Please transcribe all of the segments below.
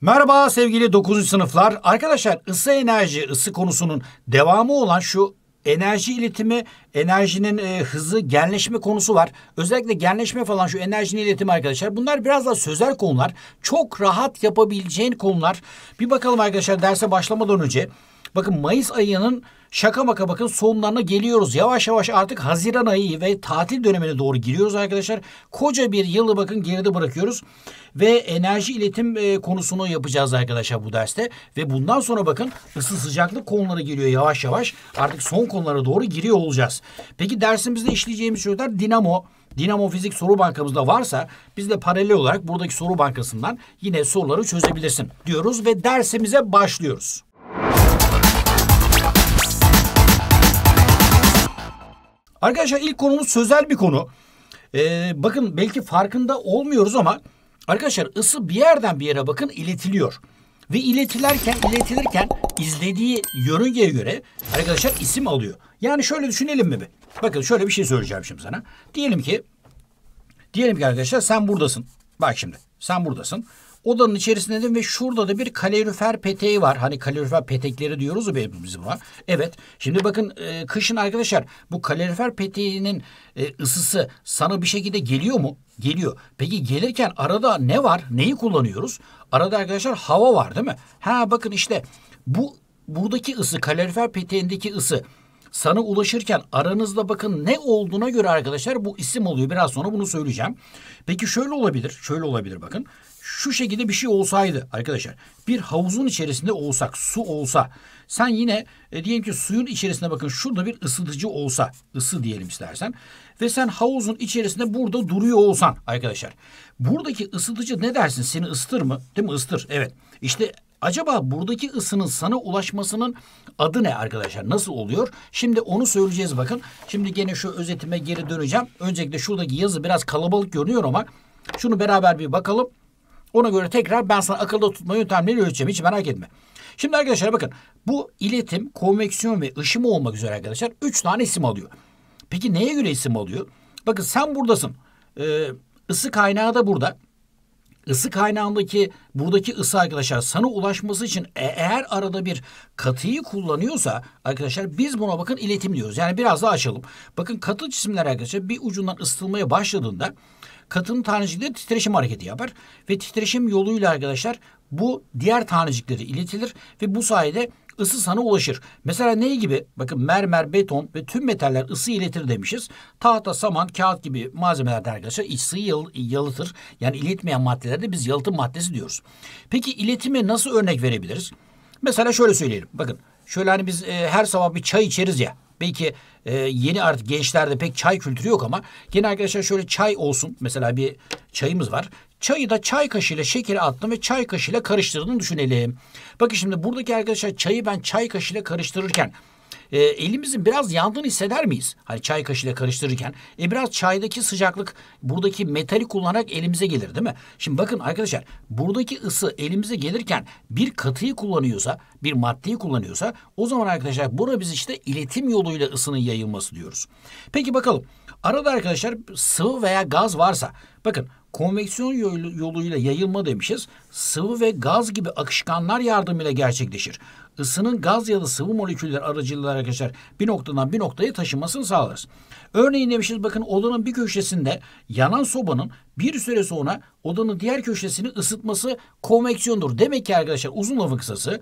Merhaba sevgili 9. sınıflar. Arkadaşlar ısı enerji, ısı konusunun devamı olan şu enerji iletimi, enerjinin e, hızı, genleşme konusu var. Özellikle genleşme falan şu enerjinin iletimi arkadaşlar. Bunlar biraz da sözel konular. Çok rahat yapabileceğin konular. Bir bakalım arkadaşlar derse başlamadan önce Bakın Mayıs ayının şaka maka bakın sonlarına geliyoruz. Yavaş yavaş artık Haziran ayı ve tatil dönemine doğru giriyoruz arkadaşlar. Koca bir yılı bakın geride bırakıyoruz. Ve enerji iletim e, konusunu yapacağız arkadaşlar bu derste. Ve bundan sonra bakın ısı sıcaklık konuları geliyor yavaş yavaş. Artık son konulara doğru giriyor olacağız. Peki dersimizde işleyeceğimiz şeyler dinamo. Dinamo Fizik soru bankamızda varsa biz de paralel olarak buradaki soru bankasından yine soruları çözebilirsin diyoruz ve dersimize başlıyoruz. Arkadaşlar ilk konumuz sözel bir konu. Ee, bakın belki farkında olmuyoruz ama arkadaşlar ısı bir yerden bir yere bakın iletiliyor. Ve iletilirken iletilirken izlediği yörüngeye göre arkadaşlar isim alıyor. Yani şöyle düşünelim mi? Bakın şöyle bir şey söyleyeceğim şimdi sana. Diyelim ki, diyelim ki arkadaşlar sen buradasın. Bak şimdi sen buradasın. Odanın içerisindedim ve şurada da bir kalorifer peteği var. Hani kalorifer petekleri diyoruz ya biz buna. Evet. Şimdi bakın e, kışın arkadaşlar bu kalorifer peteğinin e, ısısı sana bir şekilde geliyor mu? Geliyor. Peki gelirken arada ne var? Neyi kullanıyoruz? Arada arkadaşlar hava var değil mi? Ha bakın işte bu buradaki ısı kalorifer peteğindeki ısı sana ulaşırken aranızda bakın ne olduğuna göre arkadaşlar bu isim oluyor. Biraz sonra bunu söyleyeceğim. Peki şöyle olabilir. Şöyle olabilir bakın şu şekilde bir şey olsaydı arkadaşlar bir havuzun içerisinde olsak su olsa sen yine e, diyelim ki suyun içerisinde bakın şurada bir ısıtıcı olsa ısı diyelim istersen ve sen havuzun içerisinde burada duruyor olsan arkadaşlar buradaki ısıtıcı ne dersin seni ısıtır mı değil mi ısıtır evet işte Acaba buradaki ısının sana ulaşmasının adı ne arkadaşlar? Nasıl oluyor? Şimdi onu söyleyeceğiz bakın. Şimdi gene şu özetime geri döneceğim. Öncelikle şuradaki yazı biraz kalabalık görünüyor ama şunu beraber bir bakalım. Ona göre tekrar ben sana akılda tutma yöntemleri ölçeceğim. Hiç merak etme. Şimdi arkadaşlar bakın bu iletim, konveksiyon ve ışıma olmak üzere arkadaşlar üç tane isim alıyor. Peki neye göre isim alıyor? Bakın sen buradasın. Ee, ısı kaynağı da burada. Isı kaynağındaki buradaki ısı arkadaşlar sana ulaşması için e, eğer arada bir katıyı kullanıyorsa arkadaşlar biz buna bakın iletim diyoruz. Yani biraz daha açalım. Bakın katı cisimler arkadaşlar bir ucundan ısıtılmaya başladığında katın tanecikleri titreşim hareketi yapar ve titreşim yoluyla arkadaşlar bu diğer tanecikleri iletilir ve bu sayede ısı sana ulaşır. Mesela ne gibi? Bakın mermer, beton ve tüm metaller ısı iletir demişiz. Tahta, saman, kağıt gibi malzemeler arkadaşlar ısı yalı, yalıtır. Yani iletmeyen maddelerde biz yalıtım maddesi diyoruz. Peki iletime nasıl örnek verebiliriz? Mesela şöyle söyleyelim. Bakın şöyle hani biz e, her sabah bir çay içeriz ya. Belki e, yeni artık gençlerde pek çay kültürü yok ama gene arkadaşlar şöyle çay olsun. Mesela bir çayımız var. Çayı da çay kaşığıyla şekeri attım ve çay kaşığıyla karıştırdığını düşünelim. Bakın şimdi buradaki arkadaşlar çayı ben çay kaşığıyla karıştırırken e, ee, elimizin biraz yandığını hisseder miyiz? Hani çay kaşığıyla karıştırırken e, biraz çaydaki sıcaklık buradaki metali kullanarak elimize gelir değil mi? Şimdi bakın arkadaşlar buradaki ısı elimize gelirken bir katıyı kullanıyorsa bir maddeyi kullanıyorsa o zaman arkadaşlar buna biz işte iletim yoluyla ısının yayılması diyoruz. Peki bakalım arada arkadaşlar sıvı veya gaz varsa bakın konveksiyon yoluyla yayılma demişiz. Sıvı ve gaz gibi akışkanlar yardımıyla gerçekleşir ısının gaz ya da sıvı moleküller aracılığıyla geçer bir noktadan bir noktaya taşımasını sağlarız. Örneğin demişiz bakın odanın bir köşesinde yanan sobanın bir süre sonra odanın diğer köşesini ısıtması konveksiyondur. Demek ki arkadaşlar uzun lafı kısası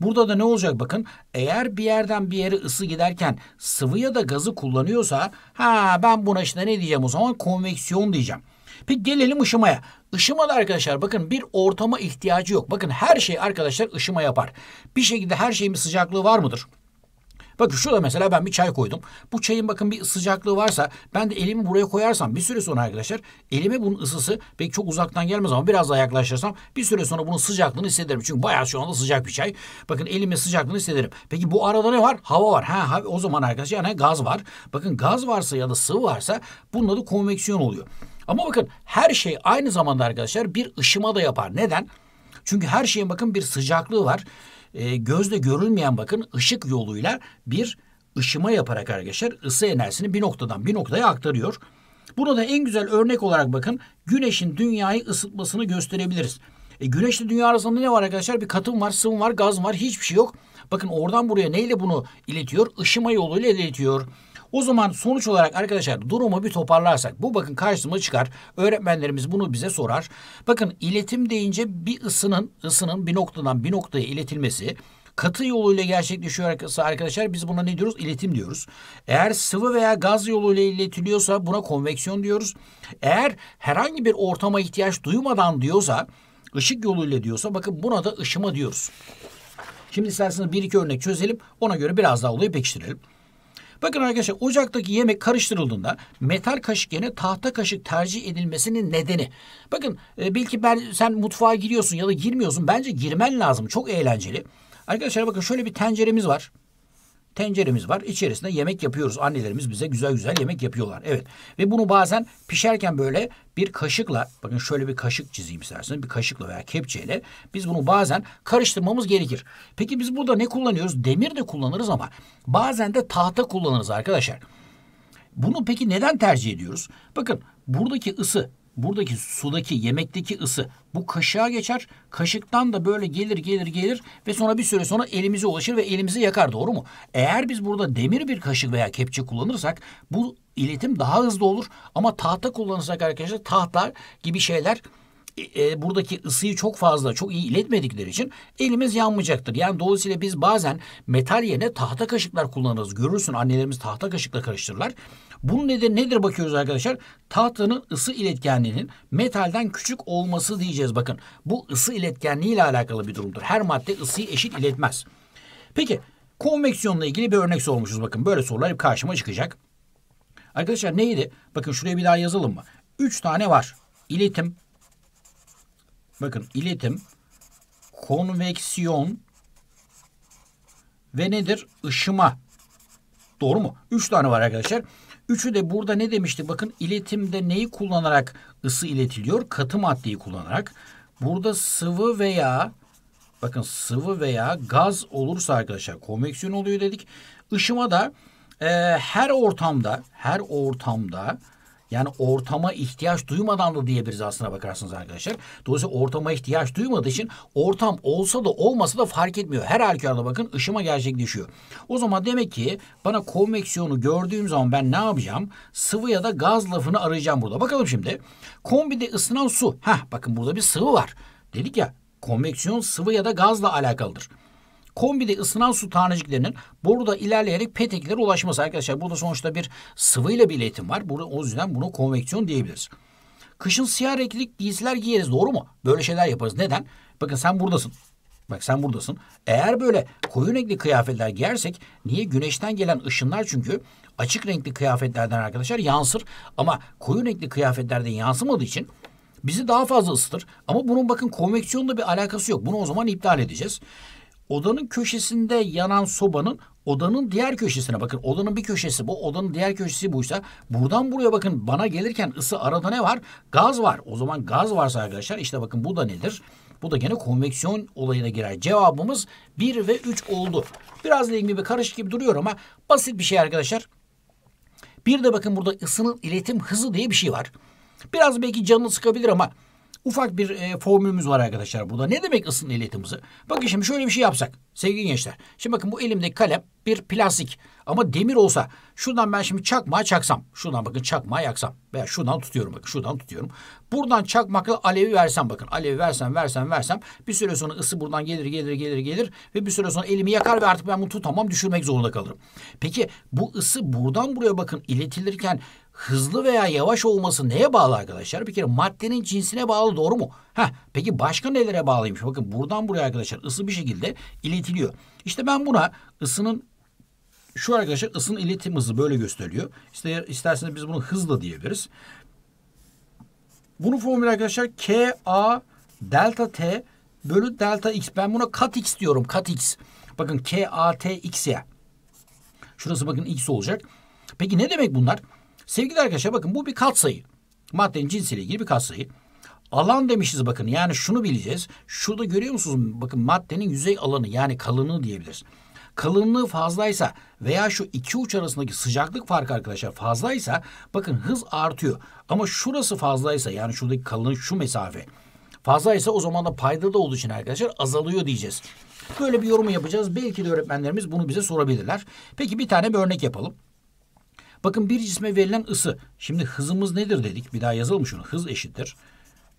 Burada da ne olacak bakın. Eğer bir yerden bir yere ısı giderken sıvı ya da gazı kullanıyorsa ha ben buna işte ne diyeceğim o zaman konveksiyon diyeceğim. Peki gelelim ışımaya. Işıma da arkadaşlar bakın bir ortama ihtiyacı yok. Bakın her şey arkadaşlar ışıma yapar. Bir şekilde her şeyin bir sıcaklığı var mıdır? Bakın şurada mesela ben bir çay koydum. Bu çayın bakın bir sıcaklığı varsa ben de elimi buraya koyarsam bir süre sonra arkadaşlar elime bunun ısısı belki çok uzaktan gelmez ama biraz daha yaklaşırsam bir süre sonra bunun sıcaklığını hissederim. Çünkü bayağı şu anda sıcak bir çay. Bakın elime sıcaklığını hissederim. Peki bu arada ne var? Hava var. Ha, ha o zaman arkadaşlar yani gaz var. Bakın gaz varsa ya da sıvı varsa bunun adı konveksiyon oluyor. Ama bakın her şey aynı zamanda arkadaşlar bir ışıma da yapar. Neden? Çünkü her şeyin bakın bir sıcaklığı var. E, gözle görülmeyen bakın ışık yoluyla bir ışıma yaparak arkadaşlar ısı enerjisini bir noktadan bir noktaya aktarıyor. Buna da en güzel örnek olarak bakın güneşin dünyayı ısıtmasını gösterebiliriz. E, güneşle dünya arasında ne var arkadaşlar? Bir katım var, sıvı var, gaz var, hiçbir şey yok. Bakın oradan buraya neyle bunu iletiyor? Işıma yoluyla iletiyor. O zaman sonuç olarak arkadaşlar durumu bir toparlarsak bu bakın karşıma çıkar. Öğretmenlerimiz bunu bize sorar. Bakın iletim deyince bir ısının ısının bir noktadan bir noktaya iletilmesi katı yoluyla gerçekleşiyor arkadaşlar biz buna ne diyoruz? İletim diyoruz. Eğer sıvı veya gaz yoluyla iletiliyorsa buna konveksiyon diyoruz. Eğer herhangi bir ortama ihtiyaç duymadan diyorsa ışık yoluyla diyorsa bakın buna da ışıma diyoruz. Şimdi isterseniz bir iki örnek çözelim. Ona göre biraz daha olayı pekiştirelim. Bakın arkadaşlar ocaktaki yemek karıştırıldığında metal kaşık yerine tahta kaşık tercih edilmesinin nedeni. Bakın e, belki ben sen mutfağa giriyorsun ya da girmiyorsun. Bence girmen lazım. Çok eğlenceli. Arkadaşlar bakın şöyle bir tenceremiz var tenceremiz var. İçerisinde yemek yapıyoruz. Annelerimiz bize güzel güzel yemek yapıyorlar. Evet. Ve bunu bazen pişerken böyle bir kaşıkla bakın şöyle bir kaşık çizeyim isterseniz bir kaşıkla veya kepçeyle biz bunu bazen karıştırmamız gerekir. Peki biz burada ne kullanıyoruz? Demir de kullanırız ama bazen de tahta kullanırız arkadaşlar. Bunu peki neden tercih ediyoruz? Bakın buradaki ısı buradaki sudaki yemekteki ısı bu kaşığa geçer. Kaşıktan da böyle gelir gelir gelir ve sonra bir süre sonra elimize ulaşır ve elimizi yakar doğru mu? Eğer biz burada demir bir kaşık veya kepçe kullanırsak bu iletim daha hızlı olur. Ama tahta kullanırsak arkadaşlar tahta gibi şeyler e, buradaki ısıyı çok fazla, çok iyi iletmedikleri için elimiz yanmayacaktır. Yani dolayısıyla biz bazen metal yerine tahta kaşıklar kullanırız. Görürsün annelerimiz tahta kaşıkla karıştırırlar. Bunun nedeni nedir bakıyoruz arkadaşlar? Tahtanın ısı iletkenliğinin metalden küçük olması diyeceğiz bakın. Bu ısı iletkenliği ile alakalı bir durumdur. Her madde ısıyı eşit iletmez. Peki konveksiyonla ilgili bir örnek sormuşuz bakın. Böyle sorular hep karşıma çıkacak. Arkadaşlar neydi? Bakın şuraya bir daha yazalım mı? Üç tane var. İletim, Bakın iletim, konveksiyon ve nedir? Işıma. Doğru mu? Üç tane var arkadaşlar. Üçü de burada ne demişti? Bakın iletimde neyi kullanarak ısı iletiliyor? Katı maddeyi kullanarak. Burada sıvı veya bakın sıvı veya gaz olursa arkadaşlar konveksiyon oluyor dedik. Işıma da e, her ortamda her ortamda yani ortama ihtiyaç duymadan da diyebiliriz aslına bakarsınız arkadaşlar. Dolayısıyla ortama ihtiyaç duymadığı için ortam olsa da olmasa da fark etmiyor. Her halükarda bakın ışıma gerçekleşiyor. O zaman demek ki bana konveksiyonu gördüğüm zaman ben ne yapacağım? Sıvı ya da gaz lafını arayacağım burada. Bakalım şimdi. Kombide ısınan su. Heh bakın burada bir sıvı var. Dedik ya konveksiyon sıvı ya da gazla alakalıdır kombide ısınan su taneciklerinin boruda ilerleyerek peteklere ulaşması. Arkadaşlar burada sonuçta bir sıvıyla bir iletim var. Burada, o yüzden bunu konveksiyon diyebiliriz. Kışın siyah renkli giysiler giyeriz doğru mu? Böyle şeyler yaparız. Neden? Bakın sen buradasın. Bak sen buradasın. Eğer böyle koyu renkli kıyafetler giyersek niye? Güneşten gelen ışınlar çünkü açık renkli kıyafetlerden arkadaşlar yansır. Ama koyu renkli kıyafetlerden yansımadığı için bizi daha fazla ısıtır. Ama bunun bakın konveksiyonla bir alakası yok. Bunu o zaman iptal edeceğiz odanın köşesinde yanan sobanın odanın diğer köşesine bakın odanın bir köşesi bu odanın diğer köşesi buysa buradan buraya bakın bana gelirken ısı arada ne var? Gaz var. O zaman gaz varsa arkadaşlar işte bakın bu da nedir? Bu da gene konveksiyon olayına girer. Cevabımız 1 ve 3 oldu. Biraz dediğim gibi karışık gibi duruyor ama basit bir şey arkadaşlar. Bir de bakın burada ısının iletim hızı diye bir şey var. Biraz belki canını sıkabilir ama ufak bir e, formülümüz var arkadaşlar burada. Ne demek ısın iletimi hızı? Bakın şimdi şöyle bir şey yapsak sevgili gençler. Şimdi bakın bu elimdeki kalem bir plastik ama demir olsa şuradan ben şimdi çakmağa çaksam. Şuradan bakın çakmağa yaksam. Veya şuradan tutuyorum bakın şuradan tutuyorum. Buradan çakmakla alevi versem bakın. Alevi versem versem versem bir süre sonra ısı buradan gelir gelir gelir gelir ve bir süre sonra elimi yakar ve artık ben bunu tutamam düşürmek zorunda kalırım. Peki bu ısı buradan buraya bakın iletilirken hızlı veya yavaş olması neye bağlı arkadaşlar? Bir kere maddenin cinsine bağlı doğru mu? Ha peki başka nelere bağlıymış? Bakın buradan buraya arkadaşlar ısı bir şekilde iletiliyor. İşte ben buna ısının şu arkadaşlar ısının iletim hızı böyle gösteriliyor. İster, isterseniz biz bunu hızla diyebiliriz. Bunu formül arkadaşlar K A delta T bölü delta x. Ben buna kat x diyorum. Kat x. Bakın K A T x ya. Şurası bakın x olacak. Peki ne demek bunlar? Bunlar Sevgili arkadaşlar bakın bu bir katsayı. Maddenin cinsiyle ilgili bir katsayı. Alan demişiz bakın yani şunu bileceğiz. Şurada görüyor musunuz bakın maddenin yüzey alanı yani kalınlığı diyebiliriz. Kalınlığı fazlaysa veya şu iki uç arasındaki sıcaklık farkı arkadaşlar fazlaysa bakın hız artıyor. Ama şurası fazlaysa yani şuradaki kalınlık şu mesafe fazlaysa o zaman da payda da olduğu için arkadaşlar azalıyor diyeceğiz. Böyle bir yorum yapacağız. Belki de öğretmenlerimiz bunu bize sorabilirler. Peki bir tane bir örnek yapalım. Bakın bir cisme verilen ısı. Şimdi hızımız nedir dedik. Bir daha yazalım şunu. Hız eşittir.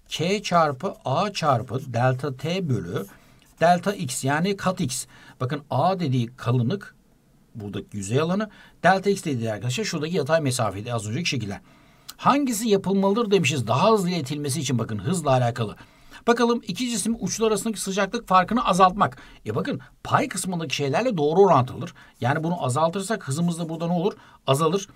K çarpı A çarpı delta T bölü delta X yani kat X. Bakın A dediği kalınlık buradaki yüzey alanı. Delta X dediği arkadaşlar şuradaki yatay mesafede az önceki şekiller. Hangisi yapılmalıdır demişiz. Daha hızlı iletilmesi için bakın hızla alakalı. Bakalım iki cisim uçlar arasındaki sıcaklık farkını azaltmak. E bakın pay kısmındaki şeylerle doğru orantılıdır. Yani bunu azaltırsak hızımız da burada ne olur? Azalır.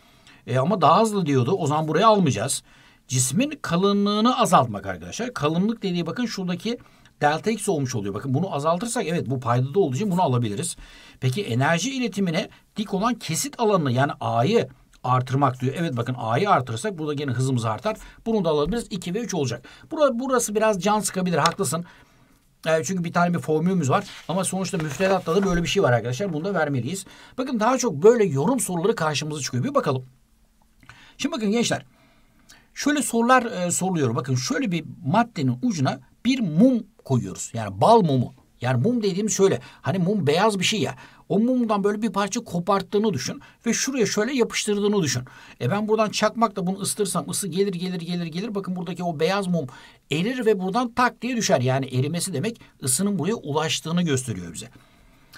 E ama daha hızlı diyordu. O zaman buraya almayacağız. Cismin kalınlığını azaltmak arkadaşlar. Kalınlık dediği bakın şuradaki delta x olmuş oluyor. Bakın bunu azaltırsak evet bu paydada olduğu için bunu alabiliriz. Peki enerji iletimine dik olan kesit alanını yani A'yı artırmak diyor. Evet bakın A'yı artırırsak burada gene hızımız artar. Bunu da alabiliriz. 2 ve 3 olacak. Burası, burası biraz can sıkabilir. Haklısın. E, çünkü bir tane bir formülümüz var. Ama sonuçta müfredatta da böyle bir şey var arkadaşlar. Bunu da vermeliyiz. Bakın daha çok böyle yorum soruları karşımıza çıkıyor. Bir bakalım. Şimdi bakın gençler. Şöyle sorular e, soruluyor. Bakın şöyle bir maddenin ucuna bir mum koyuyoruz. Yani bal mumu. Yani mum dediğimiz şöyle. Hani mum beyaz bir şey ya. O mumdan böyle bir parça koparttığını düşün ve şuraya şöyle yapıştırdığını düşün. E ben buradan çakmakla bunu ısıtırsam ısı gelir gelir gelir gelir. Bakın buradaki o beyaz mum erir ve buradan tak diye düşer. Yani erimesi demek ısının buraya ulaştığını gösteriyor bize.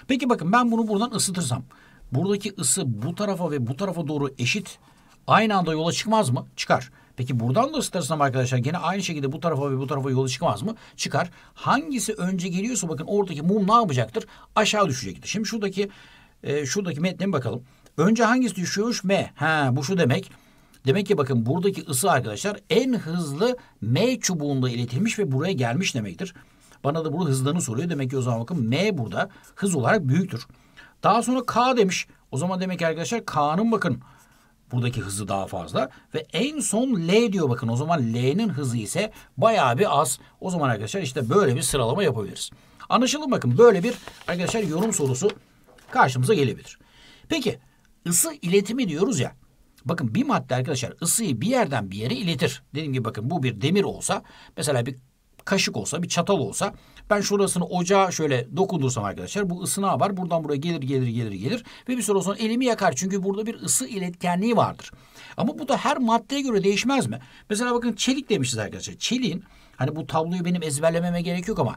Peki bakın ben bunu buradan ısıtırsam buradaki ısı bu tarafa ve bu tarafa doğru eşit aynı anda yola çıkmaz mı? Çıkar. Peki buradan da ısıtırsam arkadaşlar gene aynı şekilde bu tarafa ve bu tarafa yolu çıkmaz mı? Çıkar. Hangisi önce geliyorsa bakın oradaki mum ne yapacaktır? Aşağı düşecektir. Şimdi şuradaki e, şuradaki metne bakalım. Önce hangisi düşüyormuş? M. Ha bu şu demek. Demek ki bakın buradaki ısı arkadaşlar en hızlı M çubuğunda iletilmiş ve buraya gelmiş demektir. Bana da bunu hızlarını soruyor. Demek ki o zaman bakın M burada hız olarak büyüktür. Daha sonra K demiş. O zaman demek ki arkadaşlar K'nın bakın Buradaki hızı daha fazla. Ve en son L diyor bakın. O zaman L'nin hızı ise bayağı bir az. O zaman arkadaşlar işte böyle bir sıralama yapabiliriz. Anlaşıldı bakın. Böyle bir arkadaşlar yorum sorusu karşımıza gelebilir. Peki ısı iletimi diyoruz ya. Bakın bir madde arkadaşlar ısıyı bir yerden bir yere iletir. Dediğim gibi bakın bu bir demir olsa mesela bir kaşık olsa bir çatal olsa ben şurasını ocağa şöyle dokundursam arkadaşlar bu ısına var. Buradan buraya gelir gelir gelir gelir ve bir süre sonra elimi yakar. Çünkü burada bir ısı iletkenliği vardır. Ama bu da her maddeye göre değişmez mi? Mesela bakın çelik demişiz arkadaşlar. Çeliğin hani bu tabloyu benim ezberlememe gerek yok ama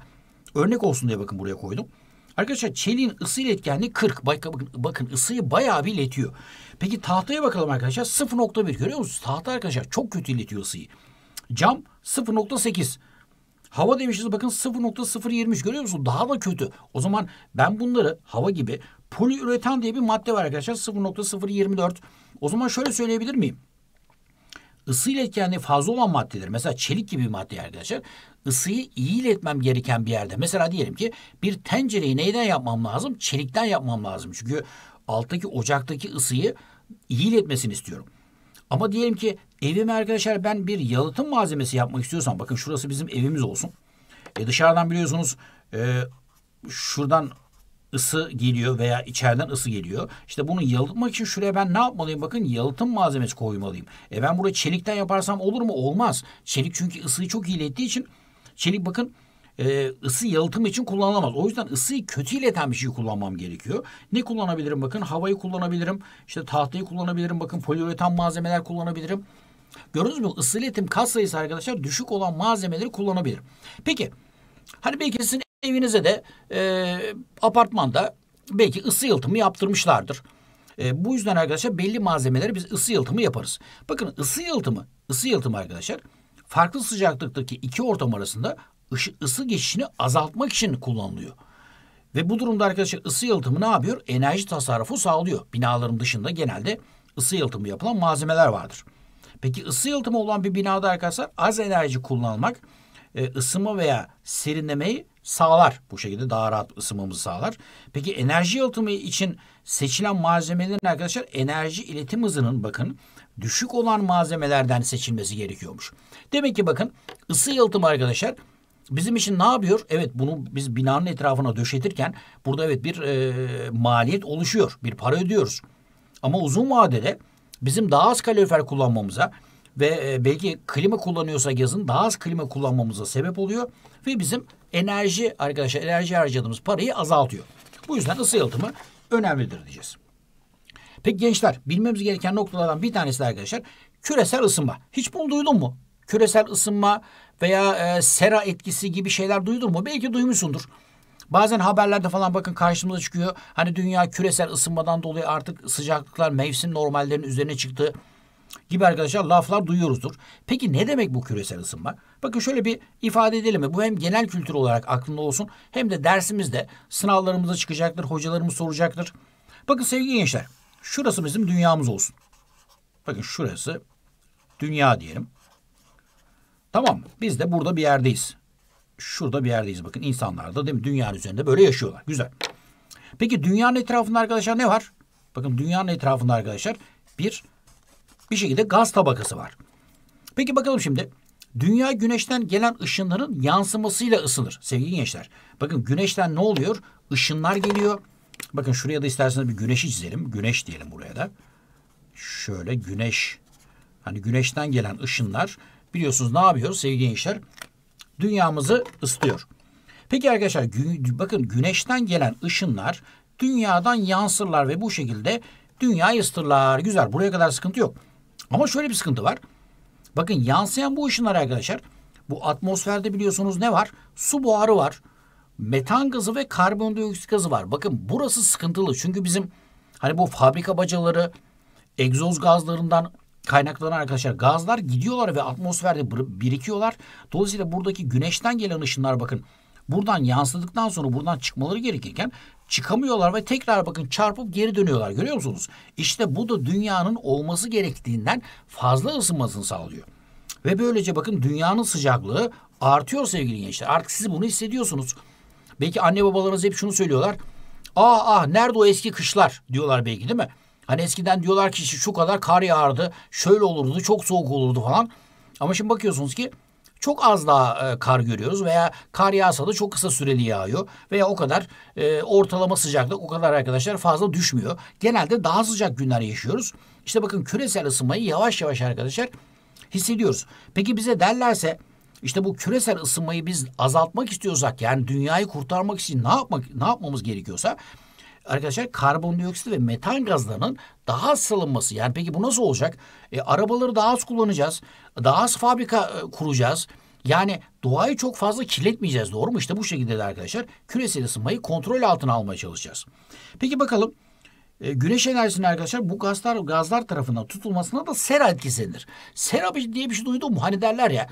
örnek olsun diye bakın buraya koydum. Arkadaşlar çeliğin ısı iletkenliği 40. Bakın, bakın ısıyı bayağı bir iletiyor. Peki tahtaya bakalım arkadaşlar 0.1 görüyor musunuz? Tahta arkadaşlar çok kötü iletiyor ısıyı. Cam 0.8. Hava demişiz bakın 0.023 görüyor musun? Daha da kötü. O zaman ben bunları hava gibi poliüretan diye bir madde var arkadaşlar 0.024. O zaman şöyle söyleyebilir miyim? Isıyla etkenliği fazla olan maddeler Mesela çelik gibi bir madde arkadaşlar. ısıyı iyi iletmem gereken bir yerde. Mesela diyelim ki bir tencereyi neyden yapmam lazım? Çelikten yapmam lazım. Çünkü alttaki ocaktaki ısıyı iyi iletmesini istiyorum. Ama diyelim ki Evim arkadaşlar ben bir yalıtım malzemesi yapmak istiyorsam bakın şurası bizim evimiz olsun. E dışarıdan biliyorsunuz e, şuradan ısı geliyor veya içeriden ısı geliyor. İşte bunu yalıtmak için şuraya ben ne yapmalıyım? Bakın yalıtım malzemesi koymalıyım. E ben burayı çelikten yaparsam olur mu? Olmaz. Çelik çünkü ısıyı çok ilettiği için çelik bakın e, ısı yalıtım için kullanılamaz. O yüzden ısıyı kötü ileten bir şey kullanmam gerekiyor. Ne kullanabilirim? Bakın havayı kullanabilirim. İşte tahtayı kullanabilirim. Bakın poliüretan malzemeler kullanabilirim. Gördünüz mü? Isı iletim kat sayısı arkadaşlar düşük olan malzemeleri kullanabilir. Peki hani belki sizin evinize de e, apartmanda belki ısı yalıtımı yaptırmışlardır. E, bu yüzden arkadaşlar belli malzemeleri biz ısı yalıtımı yaparız. Bakın ısı yalıtımı, ısı yalıtımı arkadaşlar farklı sıcaklıktaki iki ortam arasında ışı, ısı geçişini azaltmak için kullanılıyor. Ve bu durumda arkadaşlar ısı yalıtımı ne yapıyor? Enerji tasarrufu sağlıyor. Binaların dışında genelde ısı yalıtımı yapılan malzemeler vardır. Peki ısı yalıtımı olan bir binada arkadaşlar az enerji kullanmak e, ısınma veya serinlemeyi sağlar. Bu şekilde daha rahat ısımamızı sağlar. Peki enerji yalıtımı için seçilen malzemelerin arkadaşlar enerji iletim hızının bakın düşük olan malzemelerden seçilmesi gerekiyormuş. Demek ki bakın ısı yalıtımı arkadaşlar bizim için ne yapıyor? Evet bunu biz binanın etrafına döşetirken burada evet bir e, maliyet oluşuyor. Bir para ödüyoruz. Ama uzun vadede bizim daha az kalorifer kullanmamıza ve e, belki klima kullanıyorsa yazın daha az klima kullanmamıza sebep oluyor ve bizim enerji arkadaşlar enerji harcadığımız parayı azaltıyor. Bu yüzden ısı yalıtımı önemlidir diyeceğiz. Peki gençler bilmemiz gereken noktalardan bir tanesi arkadaşlar küresel ısınma. Hiç bunu duydun mu? Küresel ısınma veya e, sera etkisi gibi şeyler duydun mu? Belki duymuşsundur. Bazen haberlerde falan bakın karşımıza çıkıyor. Hani dünya küresel ısınmadan dolayı artık sıcaklıklar mevsim normallerinin üzerine çıktı gibi arkadaşlar laflar duyuyoruzdur. Peki ne demek bu küresel ısınma? Bakın şöyle bir ifade edelim mi? Bu hem genel kültür olarak aklında olsun hem de dersimizde sınavlarımıza çıkacaktır, hocalarımız soracaktır. Bakın sevgili gençler, şurası bizim dünyamız olsun. Bakın şurası dünya diyelim. Tamam, biz de burada bir yerdeyiz şurada bir yerdeyiz bakın. İnsanlar da değil mi? Dünyanın üzerinde böyle yaşıyorlar. Güzel. Peki dünyanın etrafında arkadaşlar ne var? Bakın dünyanın etrafında arkadaşlar bir bir şekilde gaz tabakası var. Peki bakalım şimdi. Dünya güneşten gelen ışınların yansımasıyla ısınır sevgili gençler. Bakın güneşten ne oluyor? Işınlar geliyor. Bakın şuraya da isterseniz bir güneşi çizelim. Güneş diyelim buraya da. Şöyle güneş. Hani güneşten gelen ışınlar biliyorsunuz ne yapıyor sevgili gençler? dünyamızı ısıtıyor. Peki arkadaşlar gü bakın güneşten gelen ışınlar dünyadan yansırlar ve bu şekilde dünyayı ısıtırlar. Güzel buraya kadar sıkıntı yok. Ama şöyle bir sıkıntı var. Bakın yansıyan bu ışınlar arkadaşlar bu atmosferde biliyorsunuz ne var? Su buharı var. Metan gazı ve karbondioksit gazı var. Bakın burası sıkıntılı. Çünkü bizim hani bu fabrika bacaları egzoz gazlarından kaynaklanan arkadaşlar gazlar gidiyorlar ve atmosferde birikiyorlar. Dolayısıyla buradaki güneşten gelen ışınlar bakın buradan yansıdıktan sonra buradan çıkmaları gerekirken çıkamıyorlar ve tekrar bakın çarpıp geri dönüyorlar görüyor musunuz? İşte bu da dünyanın olması gerektiğinden fazla ısınmasını sağlıyor. Ve böylece bakın dünyanın sıcaklığı artıyor sevgili gençler. Artık siz bunu hissediyorsunuz. Belki anne babalarınız hep şunu söylüyorlar. Ah ah nerede o eski kışlar diyorlar belki değil mi? Hani eskiden diyorlar ki şu kadar kar yağardı, şöyle olurdu, çok soğuk olurdu falan. Ama şimdi bakıyorsunuz ki çok az daha e, kar görüyoruz veya kar yağsa da çok kısa süreli yağıyor veya o kadar e, ortalama sıcaklık o kadar arkadaşlar fazla düşmüyor. Genelde daha sıcak günler yaşıyoruz. İşte bakın küresel ısınmayı yavaş yavaş arkadaşlar hissediyoruz. Peki bize derlerse işte bu küresel ısınmayı biz azaltmak istiyorsak yani dünyayı kurtarmak için ne yapmak ne yapmamız gerekiyorsa arkadaşlar karbondioksit ve metan gazlarının daha az salınması. Yani peki bu nasıl olacak? E, arabaları daha az kullanacağız. Daha az fabrika e, kuracağız. Yani doğayı çok fazla kirletmeyeceğiz doğru mu? İşte bu şekilde de arkadaşlar küresel ısınmayı kontrol altına almaya çalışacağız. Peki bakalım e, güneş enerjisinin arkadaşlar bu gazlar gazlar tarafından tutulmasına da sera etkisi Sera diye bir şey duydun mu? Hani derler ya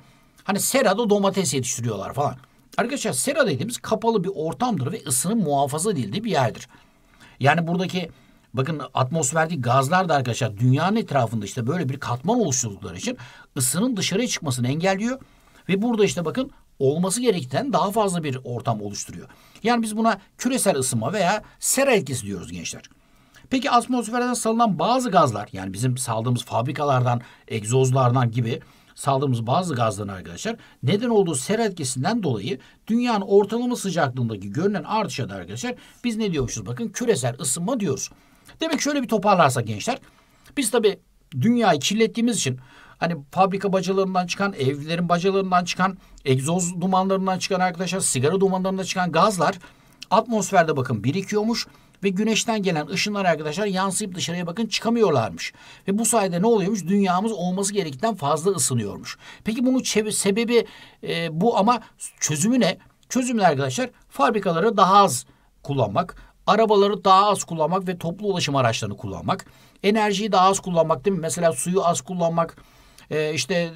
hani serada domates yetiştiriyorlar falan. Arkadaşlar sera dediğimiz kapalı bir ortamdır ve ısının muhafaza edildiği bir yerdir. Yani buradaki bakın atmosferdeki gazlar da arkadaşlar dünyanın etrafında işte böyle bir katman oluşturdukları için ısının dışarıya çıkmasını engelliyor. Ve burada işte bakın olması gerekten daha fazla bir ortam oluşturuyor. Yani biz buna küresel ısınma veya sera etkisi diyoruz gençler. Peki atmosferden salınan bazı gazlar yani bizim saldığımız fabrikalardan, egzozlardan gibi saldığımız bazı gazların arkadaşlar neden olduğu sera etkisinden dolayı dünyanın ortalama sıcaklığındaki görünen artışa da arkadaşlar biz ne diyormuşuz bakın küresel ısınma diyoruz. Demek şöyle bir toparlarsak gençler biz tabi dünyayı kirlettiğimiz için hani fabrika bacalarından çıkan, evlerin bacalarından çıkan, egzoz dumanlarından çıkan arkadaşlar, sigara dumanlarından çıkan gazlar atmosferde bakın birikiyormuş ve güneşten gelen ışınlar arkadaşlar yansıyıp dışarıya bakın çıkamıyorlarmış. Ve bu sayede ne oluyormuş? Dünyamız olması gerekten fazla ısınıyormuş. Peki bunun sebebi e, bu ama çözümü ne? Çözümü arkadaşlar fabrikaları daha az kullanmak, arabaları daha az kullanmak ve toplu ulaşım araçlarını kullanmak, enerjiyi daha az kullanmak değil mi? Mesela suyu az kullanmak, e, işte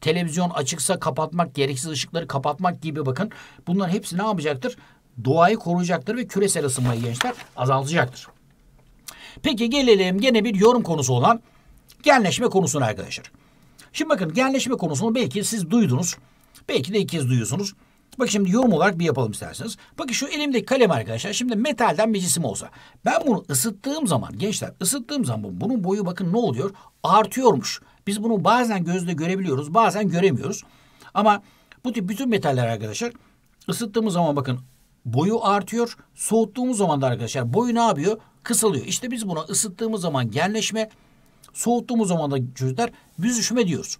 televizyon açıksa kapatmak, gereksiz ışıkları kapatmak gibi bakın. Bunların hepsi ne yapacaktır? doğayı koruyacaktır ve küresel ısınmayı gençler azaltacaktır. Peki gelelim gene bir yorum konusu olan genleşme konusuna arkadaşlar. Şimdi bakın genleşme konusunu belki siz duydunuz. Belki de ilk kez duyuyorsunuz. Bak şimdi yorum olarak bir yapalım isterseniz. Bakın şu elimdeki kalem arkadaşlar. Şimdi metalden bir cisim olsa. Ben bunu ısıttığım zaman gençler ısıttığım zaman bunun boyu bakın ne oluyor? Artıyormuş. Biz bunu bazen gözle görebiliyoruz. Bazen göremiyoruz. Ama bu tip bütün metaller arkadaşlar ısıttığımız zaman bakın boyu artıyor. Soğuttuğumuz zaman da arkadaşlar boyu ne yapıyor? Kısalıyor. İşte biz buna ısıttığımız zaman genleşme, soğuttuğumuz zaman da çocuklar büzüşme diyoruz.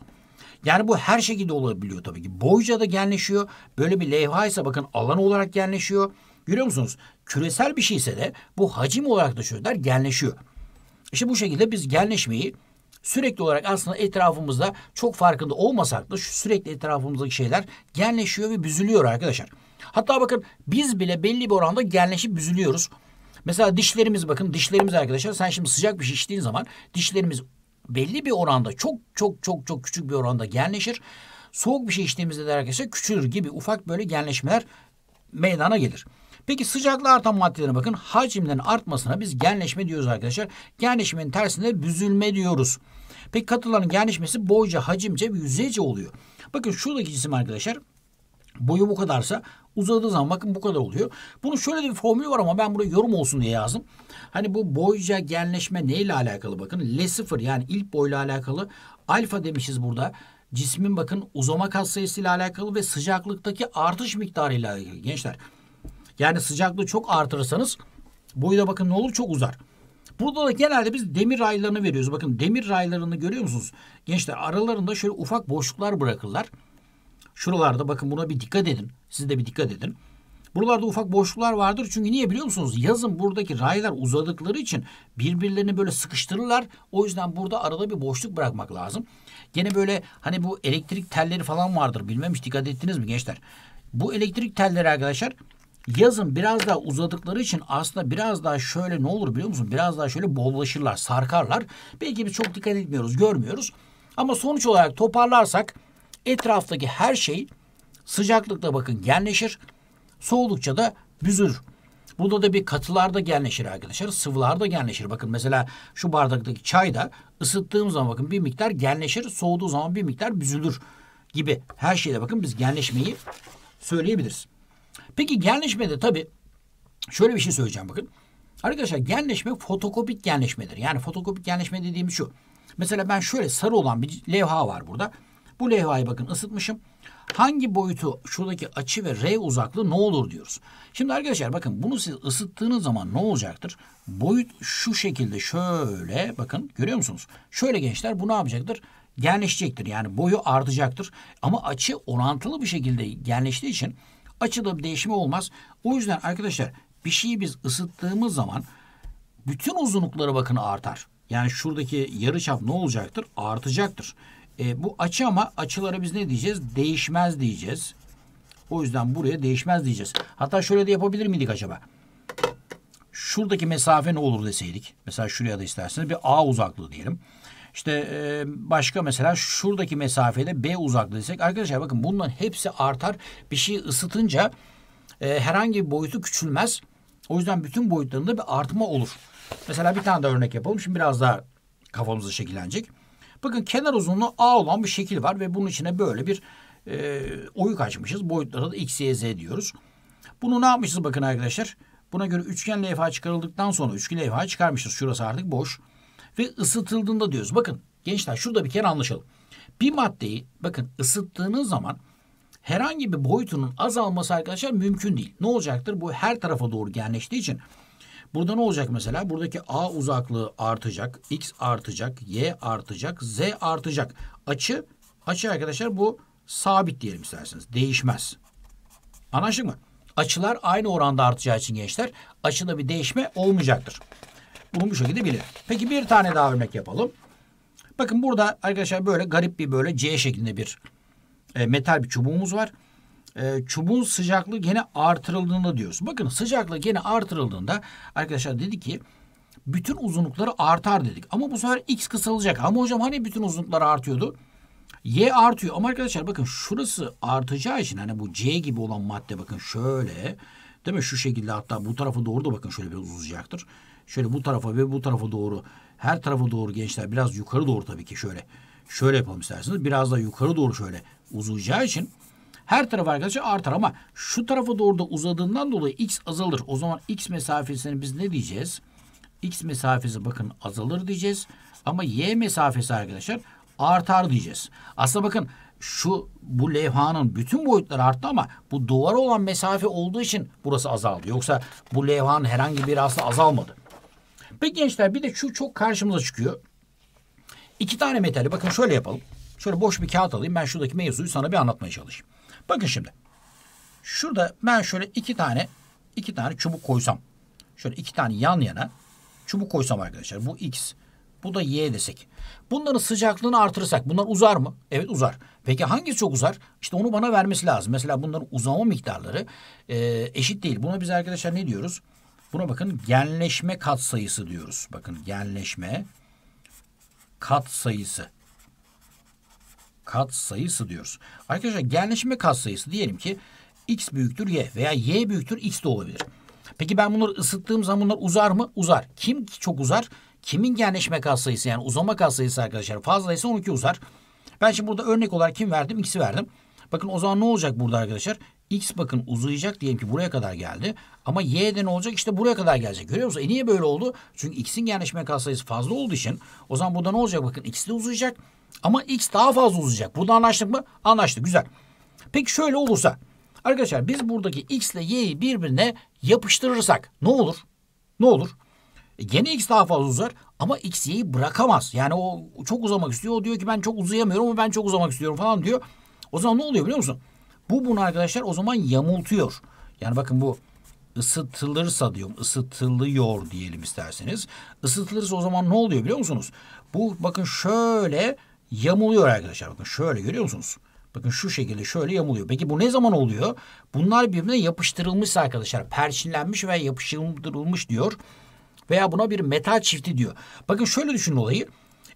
Yani bu her şekilde olabiliyor tabii ki. Boyca da genleşiyor. Böyle bir levha ise bakın alan olarak genleşiyor. Görüyor musunuz? Küresel bir şey ise de bu hacim olarak da çocuklar genleşiyor. İşte bu şekilde biz genleşmeyi sürekli olarak aslında etrafımızda çok farkında olmasak da sürekli etrafımızdaki şeyler genleşiyor ve büzülüyor arkadaşlar. Hatta bakın biz bile belli bir oranda genleşip büzülüyoruz. Mesela dişlerimiz bakın dişlerimiz arkadaşlar sen şimdi sıcak bir şey içtiğin zaman dişlerimiz belli bir oranda çok çok çok çok küçük bir oranda genleşir. Soğuk bir şey içtiğimizde de arkadaşlar küçülür gibi ufak böyle genleşmeler meydana gelir. Peki sıcaklığı artan maddelere bakın. Hacimlerin artmasına biz genleşme diyoruz arkadaşlar. Genleşmenin tersinde büzülme diyoruz. Peki katıların genleşmesi boyca, hacimce, yüzeyce oluyor. Bakın şuradaki cisim arkadaşlar boyu bu kadarsa uzadığı zaman bakın bu kadar oluyor. Bunun şöyle bir formülü var ama ben buraya yorum olsun diye yazdım. Hani bu boyca genleşme neyle alakalı bakın. L0 yani ilk boyla alakalı alfa demişiz burada. Cismin bakın uzama kas sayısıyla alakalı ve sıcaklıktaki artış miktarıyla alakalı gençler. Yani sıcaklığı çok artırırsanız boyu da bakın ne olur çok uzar. Burada da genelde biz demir raylarını veriyoruz. Bakın demir raylarını görüyor musunuz? Gençler aralarında şöyle ufak boşluklar bırakırlar. Şuralarda bakın buna bir dikkat edin. Siz de bir dikkat edin. Buralarda ufak boşluklar vardır. Çünkü niye biliyor musunuz? Yazın buradaki raylar uzadıkları için birbirlerini böyle sıkıştırırlar. O yüzden burada arada bir boşluk bırakmak lazım. Gene böyle hani bu elektrik telleri falan vardır. Bilmem hiç dikkat ettiniz mi gençler? Bu elektrik telleri arkadaşlar yazın biraz daha uzadıkları için aslında biraz daha şöyle ne olur biliyor musun? Biraz daha şöyle bollaşırlar, sarkarlar. Belki biz çok dikkat etmiyoruz, görmüyoruz. Ama sonuç olarak toparlarsak Etraftaki her şey sıcaklıkla bakın genleşir. Soğudukça da büzür. Burada da bir katılarda genleşir arkadaşlar. Sıvılarda genleşir. Bakın mesela şu bardaktaki çay da ısıttığım zaman bakın bir miktar genleşir. Soğuduğu zaman bir miktar büzülür gibi. Her şeyde bakın biz genleşmeyi söyleyebiliriz. Peki genleşmede tabii şöyle bir şey söyleyeceğim bakın. Arkadaşlar genleşme fotokopik genleşmedir. Yani fotokopik genleşme dediğimiz şu. Mesela ben şöyle sarı olan bir levha var burada. Bu levhayı bakın ısıtmışım. Hangi boyutu şuradaki açı ve R uzaklığı ne olur diyoruz. Şimdi arkadaşlar bakın bunu siz ısıttığınız zaman ne olacaktır? Boyut şu şekilde şöyle bakın görüyor musunuz? Şöyle gençler bu ne yapacaktır? Genleşecektir yani boyu artacaktır. Ama açı orantılı bir şekilde genleştiği için açıda bir değişme olmaz. O yüzden arkadaşlar bir şeyi biz ısıttığımız zaman bütün uzunlukları bakın artar. Yani şuradaki yarıçap ne olacaktır? Artacaktır. E, bu açı ama açılara biz ne diyeceğiz? Değişmez diyeceğiz. O yüzden buraya değişmez diyeceğiz. Hatta şöyle de yapabilir miydik acaba? Şuradaki mesafe ne olur deseydik. Mesela şuraya da isterseniz bir A uzaklığı diyelim. İşte e, başka mesela şuradaki mesafede B uzaklığı desek. Arkadaşlar bakın bunların hepsi artar. Bir şeyi ısıtınca e, herhangi bir boyutu küçülmez. O yüzden bütün boyutlarında bir artma olur. Mesela bir tane de örnek yapalım. Şimdi biraz daha kafamızı şekillenecek. Bakın kenar uzunluğu A olan bir şekil var ve bunun içine böyle bir e, oyuk açmışız. Boyutlara da X, Y, Z diyoruz. Bunu ne yapmışız bakın arkadaşlar. Buna göre üçgen levha çıkarıldıktan sonra üçgen levha çıkarmışız. Şurası artık boş. Ve ısıtıldığında diyoruz. Bakın gençler şurada bir kere anlaşalım. Bir maddeyi bakın ısıttığınız zaman herhangi bir boyutunun azalması arkadaşlar mümkün değil. Ne olacaktır? Bu her tarafa doğru genleştiği için Burada ne olacak mesela? Buradaki A uzaklığı artacak, X artacak, Y artacak, Z artacak. Açı, açı arkadaşlar bu sabit diyelim isterseniz. Değişmez. Anlaştık mı? Açılar aynı oranda artacağı için gençler açıda bir değişme olmayacaktır. Bunu bu şekilde bilin. Peki bir tane daha örnek yapalım. Bakın burada arkadaşlar böyle garip bir böyle C şeklinde bir e, metal bir çubuğumuz var e, çubuğun sıcaklığı gene artırıldığında diyorsun. Bakın sıcaklığı gene artırıldığında arkadaşlar dedi ki bütün uzunlukları artar dedik. Ama bu sefer x kısalacak. Ama hocam hani bütün uzunluklar artıyordu? Y artıyor. Ama arkadaşlar bakın şurası artacağı için hani bu C gibi olan madde bakın şöyle değil mi? Şu şekilde hatta bu tarafa doğru da bakın şöyle bir uzayacaktır. Şöyle bu tarafa ve bu tarafa doğru her tarafa doğru gençler biraz yukarı doğru tabii ki şöyle. Şöyle yapalım isterseniz. Biraz da yukarı doğru şöyle uzayacağı için her taraf arkadaşlar artar ama şu tarafa doğru da uzadığından dolayı x azalır. O zaman x mesafesini biz ne diyeceğiz? X mesafesi bakın azalır diyeceğiz. Ama y mesafesi arkadaşlar artar diyeceğiz. Aslında bakın şu bu levhanın bütün boyutları arttı ama bu duvar olan mesafe olduğu için burası azaldı. Yoksa bu levhanın herhangi bir aslında azalmadı. Peki gençler bir de şu çok karşımıza çıkıyor. İki tane metali bakın şöyle yapalım. Şöyle boş bir kağıt alayım ben şuradaki mevzuyu sana bir anlatmaya çalışayım. Bakın şimdi. Şurada ben şöyle iki tane iki tane çubuk koysam. Şöyle iki tane yan yana çubuk koysam arkadaşlar. Bu X. Bu da Y desek. Bunların sıcaklığını artırırsak bunlar uzar mı? Evet uzar. Peki hangisi çok uzar? İşte onu bana vermesi lazım. Mesela bunların uzama miktarları e, eşit değil. Buna biz arkadaşlar ne diyoruz? Buna bakın genleşme katsayısı diyoruz. Bakın genleşme katsayısı kat sayısı diyoruz. Arkadaşlar genleşme kat sayısı diyelim ki x büyüktür y veya y büyüktür x de olabilir. Peki ben bunları ısıttığım zaman bunlar uzar mı? Uzar. Kim çok uzar? Kimin genleşme kat sayısı yani uzama kat sayısı arkadaşlar fazlaysa 12 uzar. Ben şimdi burada örnek olarak kim verdim? X'i verdim. Bakın o zaman ne olacak burada arkadaşlar? X bakın uzayacak diyelim ki buraya kadar geldi. Ama Y'de ne olacak? İşte buraya kadar gelecek. Görüyor musunuz? E niye böyle oldu? Çünkü X'in genleşme sayısı fazla olduğu için o zaman burada ne olacak? Bakın X de uzayacak. Ama x daha fazla uzayacak. Burada anlaştık mı? Anlaştık. Güzel. Peki şöyle olursa. Arkadaşlar biz buradaki x ile y'yi birbirine yapıştırırsak ne olur? Ne olur? E gene x daha fazla uzar ama x y'yi bırakamaz. Yani o çok uzamak istiyor. O diyor ki ben çok uzayamıyorum ama ben çok uzamak istiyorum falan diyor. O zaman ne oluyor biliyor musun? Bu bunu arkadaşlar o zaman yamultuyor. Yani bakın bu ısıtılırsa diyorum ısıtılıyor diyelim isterseniz. Isıtılırsa o zaman ne oluyor biliyor musunuz? Bu bakın şöyle yamuluyor arkadaşlar. Bakın şöyle görüyor musunuz? Bakın şu şekilde şöyle yamuluyor. Peki bu ne zaman oluyor? Bunlar birbirine yapıştırılmış arkadaşlar perçinlenmiş veya yapıştırılmış diyor. Veya buna bir metal çifti diyor. Bakın şöyle düşünün olayı.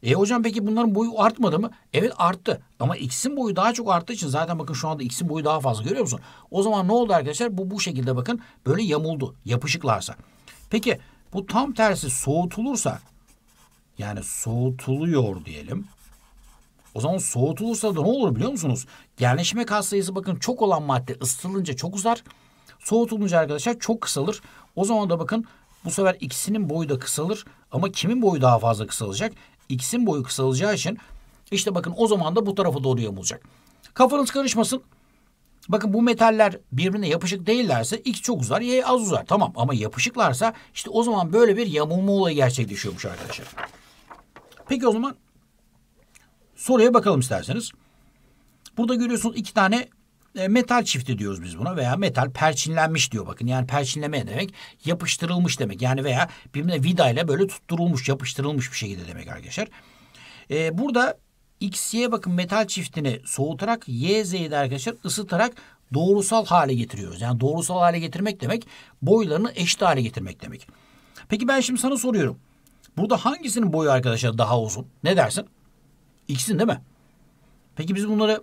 E hocam peki bunların boyu artmadı mı? Evet arttı. Ama x'in boyu daha çok arttığı için zaten bakın şu anda x'in boyu daha fazla görüyor musun? O zaman ne oldu arkadaşlar? Bu bu şekilde bakın böyle yamuldu yapışıklarsa. Peki bu tam tersi soğutulursa yani soğutuluyor diyelim. O zaman soğutulursa da ne olur biliyor musunuz? Yerleşme kat sayısı bakın çok olan madde ısıtılınca çok uzar. Soğutulunca arkadaşlar çok kısalır. O zaman da bakın bu sefer ikisinin boyu da kısalır. Ama kimin boyu daha fazla kısalacak? İkisinin boyu kısalacağı için işte bakın o zaman da bu tarafa doğru yamulacak. Kafanız karışmasın. Bakın bu metaller birbirine yapışık değillerse X çok uzar Y az uzar. Tamam ama yapışıklarsa işte o zaman böyle bir yamulma olayı gerçekleşiyormuş arkadaşlar. Peki o zaman Soruya bakalım isterseniz. Burada görüyorsunuz iki tane e, metal çifti diyoruz biz buna veya metal perçinlenmiş diyor bakın. Yani perçinleme demek yapıştırılmış demek. Yani veya birbirine vida ile böyle tutturulmuş, yapıştırılmış bir şekilde demek arkadaşlar. Ee, burada XY bakın metal çiftini soğutarak YZ'yi de arkadaşlar ısıtarak doğrusal hale getiriyoruz. Yani doğrusal hale getirmek demek boylarını eşit hale getirmek demek. Peki ben şimdi sana soruyorum. Burada hangisinin boyu arkadaşlar daha uzun? Ne dersin? İkisin değil mi? Peki biz bunları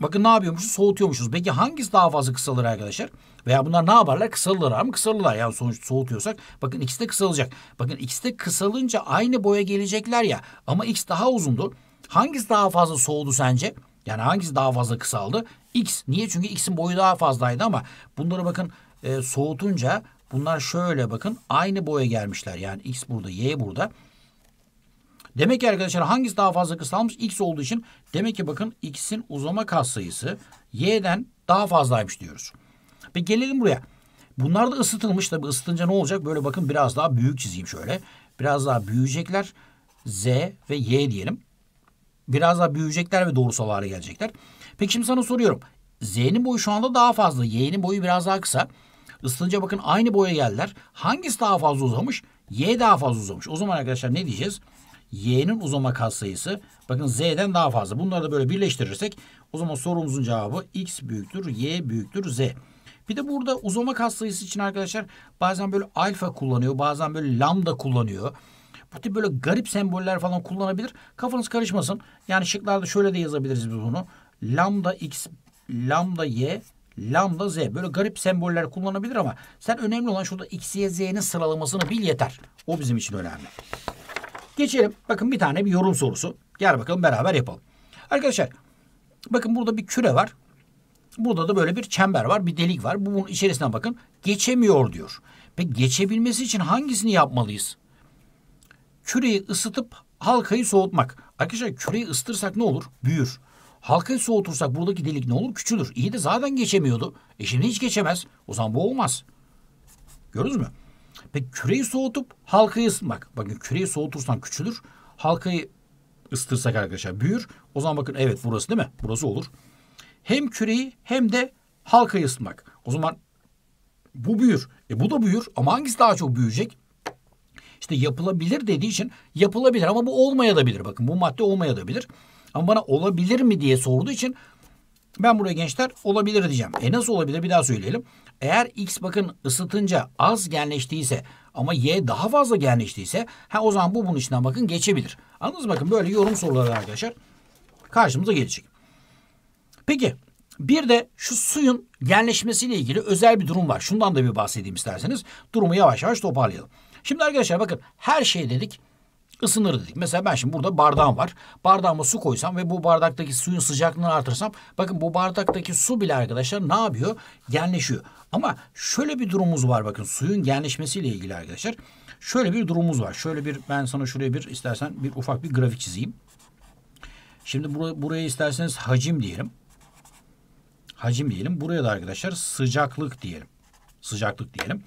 bakın ne yapıyormuşuz? Soğutuyormuşuz. Peki hangisi daha fazla kısalır arkadaşlar? Veya bunlar ne yaparlar? Kısalırlar mı? Kısalırlar. Yani sonuç soğutuyorsak bakın ikisi de kısalacak. Bakın ikisi de kısalınca aynı boya gelecekler ya. Ama x daha uzundur. Hangisi daha fazla soğudu sence? Yani hangisi daha fazla kısaldı? X. Niye? Çünkü x'in boyu daha fazlaydı ama bunları bakın e, soğutunca bunlar şöyle bakın aynı boya gelmişler. Yani x burada, y burada. Demek ki arkadaşlar hangisi daha fazla kısalmış? X olduğu için demek ki bakın X'in uzama katsayısı Y'den daha fazlaymış diyoruz. Ve gelelim buraya. Bunlar da ısıtılmış. Tabi ısıtınca ne olacak? Böyle bakın biraz daha büyük çizeyim şöyle. Biraz daha büyüyecekler. Z ve Y diyelim. Biraz daha büyüyecekler ve doğrusal hale gelecekler. Peki şimdi sana soruyorum. Z'nin boyu şu anda daha fazla. Y'nin boyu biraz daha kısa. Isıtınca bakın aynı boya geldiler. Hangisi daha fazla uzamış? Y daha fazla uzamış. O zaman arkadaşlar ne diyeceğiz? y'nin uzama katsayısı bakın z'den daha fazla. Bunları da böyle birleştirirsek o zaman sorumuzun cevabı x büyüktür y büyüktür z. Bir de burada uzama katsayısı için arkadaşlar bazen böyle alfa kullanıyor bazen böyle lambda kullanıyor. Bu tip böyle garip semboller falan kullanabilir. Kafanız karışmasın. Yani şıklarda şöyle de yazabiliriz biz bunu. Lambda x, lambda y, lambda z. Böyle garip semboller kullanabilir ama sen önemli olan şurada x, y, z'nin sıralamasını bil yeter. O bizim için önemli. Geçelim. Bakın bir tane bir yorum sorusu. Gel bakalım beraber yapalım. Arkadaşlar bakın burada bir küre var. Burada da böyle bir çember var, bir delik var. Bu Bunun içerisine bakın. Geçemiyor diyor. Peki geçebilmesi için hangisini yapmalıyız? Küreyi ısıtıp halkayı soğutmak. Arkadaşlar küreyi ısıtırsak ne olur? Büyür. Halkayı soğutursak buradaki delik ne olur? Küçülür. İyi de zaten geçemiyordu. E şimdi hiç geçemez. O zaman bu olmaz. Gördünüz mü? Peki küreyi soğutup halkayı ısıtmak. Bakın küreyi soğutursan küçülür. Halkayı ıstırsak arkadaşlar büyür. O zaman bakın evet burası değil mi? Burası olur. Hem küreyi hem de halkayı ısıtmak. O zaman bu büyür. E bu da büyür ama hangisi daha çok büyüyecek? İşte yapılabilir dediği için yapılabilir ama bu olmaya da bilir. Bakın bu madde olmaya da bilir. Ama bana olabilir mi diye sorduğu için ben buraya gençler olabilir diyeceğim. E nasıl olabilir bir daha söyleyelim. Eğer X bakın ısıtınca az genleştiyse ama Y daha fazla genleştiyse ha o zaman bu bunun içinden bakın geçebilir. Anladınız mı? Bakın böyle yorum soruları arkadaşlar karşımıza gelecek. Peki bir de şu suyun genleşmesiyle ilgili özel bir durum var. Şundan da bir bahsedeyim isterseniz. Durumu yavaş yavaş toparlayalım. Şimdi arkadaşlar bakın her şey dedik ısınır dedik. Mesela ben şimdi burada bardağım var. Bardağıma su koysam ve bu bardaktaki suyun sıcaklığını artırsam bakın bu bardaktaki su bile arkadaşlar ne yapıyor? Genleşiyor. Ama şöyle bir durumumuz var bakın suyun genleşmesiyle ilgili arkadaşlar. Şöyle bir durumumuz var. Şöyle bir ben sana şuraya bir istersen bir ufak bir grafik çizeyim. Şimdi bur buraya isterseniz hacim diyelim. Hacim diyelim. Buraya da arkadaşlar sıcaklık diyelim. Sıcaklık diyelim.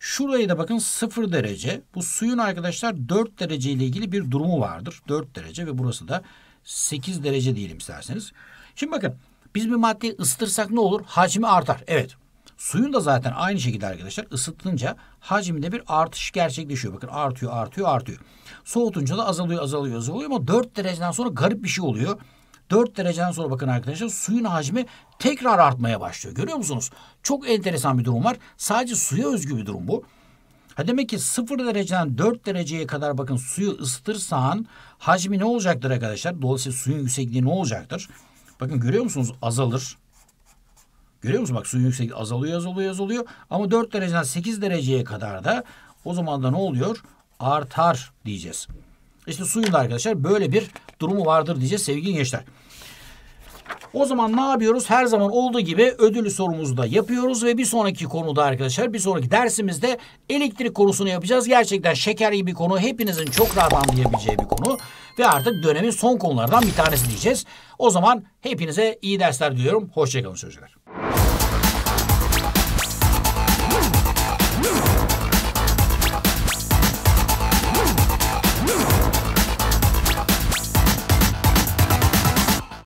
Şurayı da bakın 0 derece. Bu suyun arkadaşlar 4 derece ile ilgili bir durumu vardır. 4 derece ve burası da 8 derece diyelim isterseniz. Şimdi bakın biz bir maddeyi ısıtırsak ne olur? Hacmi artar. Evet. Suyun da zaten aynı şekilde arkadaşlar ısıtınca hacimde bir artış gerçekleşiyor. Bakın artıyor, artıyor, artıyor. Soğutunca da azalıyor, azalıyor, azalıyor ama 4 dereceden sonra garip bir şey oluyor. 4 dereceden sonra bakın arkadaşlar suyun hacmi tekrar artmaya başlıyor. Görüyor musunuz? Çok enteresan bir durum var. Sadece suya özgü bir durum bu. Ha demek ki 0 dereceden 4 dereceye kadar bakın suyu ısıtırsan hacmi ne olacaktır arkadaşlar? Dolayısıyla suyun yüksekliği ne olacaktır? Bakın görüyor musunuz? Azalır. Görüyor musunuz? Bak suyun yüksekliği azalıyor, azalıyor, azalıyor. Ama 4 dereceden 8 dereceye kadar da o zaman da ne oluyor? Artar diyeceğiz. İşte suyun da arkadaşlar böyle bir durumu vardır diyeceğiz sevgili gençler. O zaman ne yapıyoruz? Her zaman olduğu gibi ödül sorumuzu da yapıyoruz ve bir sonraki konuda arkadaşlar bir sonraki dersimizde elektrik konusunu yapacağız. Gerçekten şeker gibi bir konu. Hepinizin çok rahat anlayabileceği bir konu. Ve artık dönemin son konulardan bir tanesi diyeceğiz. O zaman hepinize iyi dersler diliyorum. Hoşçakalın çocuklar.